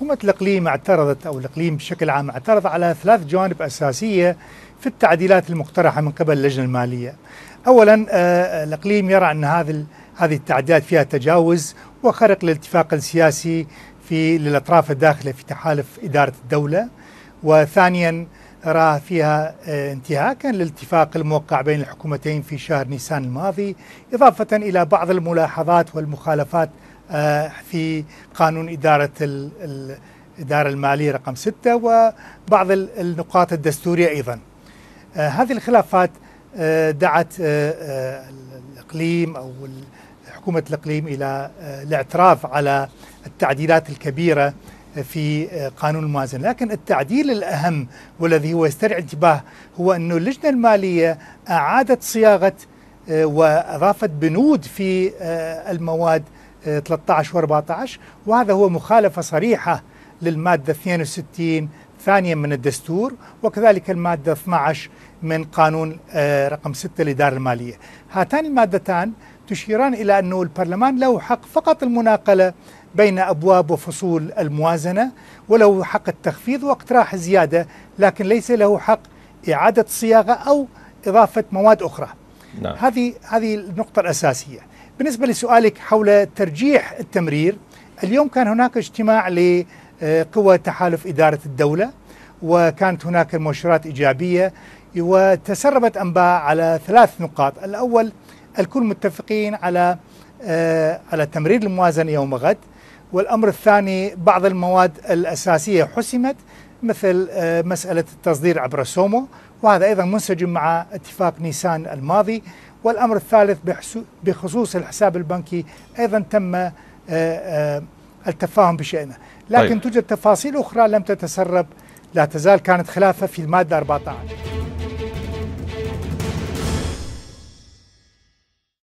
حكومة الإقليم اعترضت أو الإقليم بشكل عام اعترض على ثلاث جوانب أساسية في التعديلات المقترحة من قبل اللجنة المالية أولا آه، الإقليم يرى أن هذا هذه التعديلات فيها تجاوز وخرق للاتفاق السياسي في للأطراف الداخلة في تحالف إدارة الدولة وثانيا راى فيها آه، انتهاكا للاتفاق الموقع بين الحكومتين في شهر نيسان الماضي إضافة إلى بعض الملاحظات والمخالفات آه، في قانون إدارة الإدارة المالية رقم 6 وبعض النقاط الدستورية أيضا آه، هذه الخلافات آه، دعت الإقليم أو حكومة الإقليم إلى الاعتراف على التعديلات الكبيرة في قانون الموازنة لكن التعديل الأهم والذي هو يسترعي الانتباه هو أن اللجنة المالية أعادت صياغة وأضافت بنود في المواد 13 و14 وهذا هو مخالفة صريحة للمادة 62 ثانيا من الدستور وكذلك المادة 12 من قانون آه، رقم 6 الإدارة المالية هاتان المادتان تشيران إلى أنه البرلمان له حق فقط المناقلة بين أبواب وفصول الموازنة وله حق التخفيض واقتراح زيادة لكن ليس له حق إعادة صياغة أو إضافة مواد أخرى نعم. هذه هذه النقطة الأساسية بالنسبة لسؤالك حول ترجيح التمرير اليوم كان هناك اجتماع لقوى آه، تحالف إدارة الدولة وكانت هناك مؤشرات إيجابية وتسربت أنباء على ثلاث نقاط الأول الكل متفقين على آه، على تمرير الموازنة يوم غد والأمر الثاني بعض المواد الأساسية حسمت مثل آه، مسألة التصدير عبر سومو وهذا أيضا منسجم مع اتفاق نيسان الماضي والأمر الثالث بخصوص الحساب البنكي أيضا تم آه، آه، التفاهم بشأنه لكن طيب. توجد تفاصيل أخرى لم تتسرب لا تزال كانت خلافة في المادة 14